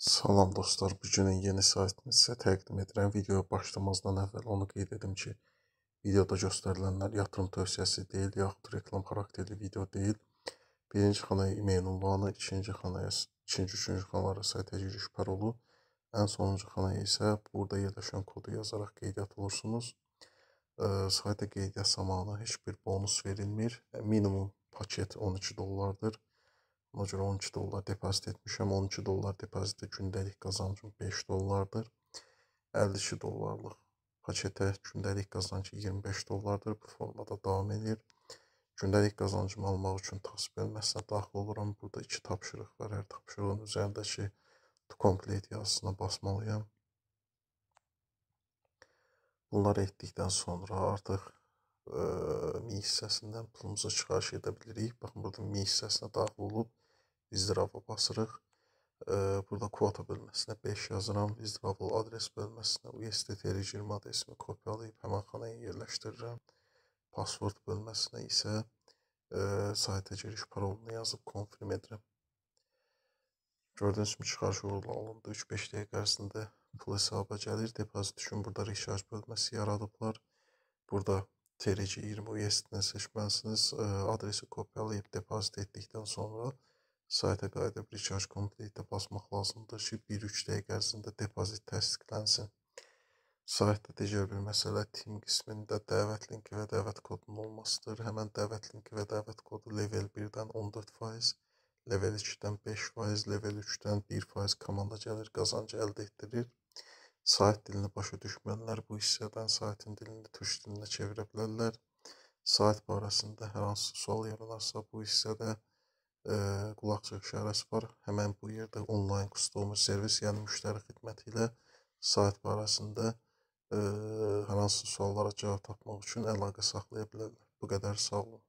Salam dostlar, bu günün yeni saytını sizə təqdim edirəm. Videoya başlamazdan əvvəl onu qeyd edim ki, videoda göstərilənlər yatırım tövsiyəsi deyil, yaxud reklam xarakterli video deyil. Birinci xanaya e-mail ünvanı, ikinci xanaya, ikinci, üçüncü xanalara saytə giriş parolu, ən sonuncu xanaya isə burada yerləşən kodu yazaraq qeydiyyat olursunuz. E, saytə qeydiyyat zamanı heç bir bonus verilmir. Minimum paket 12 dollardır Ona görə 12 dollar depozit etmişəm. 12 dollar depozitdə gündəlik qazancım 5 dollardır. 52 dollarlıq paketə gündəlik qazancı 25 dollardır. Bu formada davam edir. Gündəlik qazancımı almaq üçün təsbih bölməsinə daxil oluram. Burada iki tapşırıq var. Hər tapşırığın üzərindəki to complete yazısına basmalıyam. Bunları etdikdən sonra artıq ə, mi hissəsindən pulumuzu çıxarış edə bilirik. Baxın burada mi hissəsinə daxil olub izdirabı basırıq. Burada kvota bölməsinə 5 yazıram, izdirablı adres bölməsinə USDT-20 adresimi kopyalayıb həmən xanaya yerləşdirirəm. Password bölməsinə isə saytə giriş parolunu yazıb konfirm edirəm. Gördüyünüz kimi çıxarış uğurlu olundu. 3-5 dəqiqə ərzində pul hesaba gəlir. Depozit üçün burada recharge bölməsi yaradıblar. Burada TRC 20 USD-dən seçməlisiniz. Adresi kopyalayıb depozit etdikdən sonra Sayta qayıdıb recharge complete-ə basmaq lazımdır ki, 1-3 dəqiqə ərzində depozit təsdiqlənsin. Saytda digər bir məsələ team qismində dəvət linki və dəvət kodunun olmasıdır. Həmin dəvət linki və dəvət kodu level 1-dən 14%, level 2-dən 5%, level 3-dən 1% komanda gəlir, qazanc əldə etdirir. Sayt dilini başa düşmənlər bu hissədən saytın dilini türk dilinə çevirə bilərlər. Sayt barəsində hər hansı sual yaranarsa bu hissədə qulaqçıq işarəsi var. Həmən bu yerdə onlayn customer servis, yəni müştəri xidməti ilə sayt barəsində ə, hər hansı suallara cavab tapmaq üçün əlaqə saxlaya bilərlər. Bu qədər sağ olun.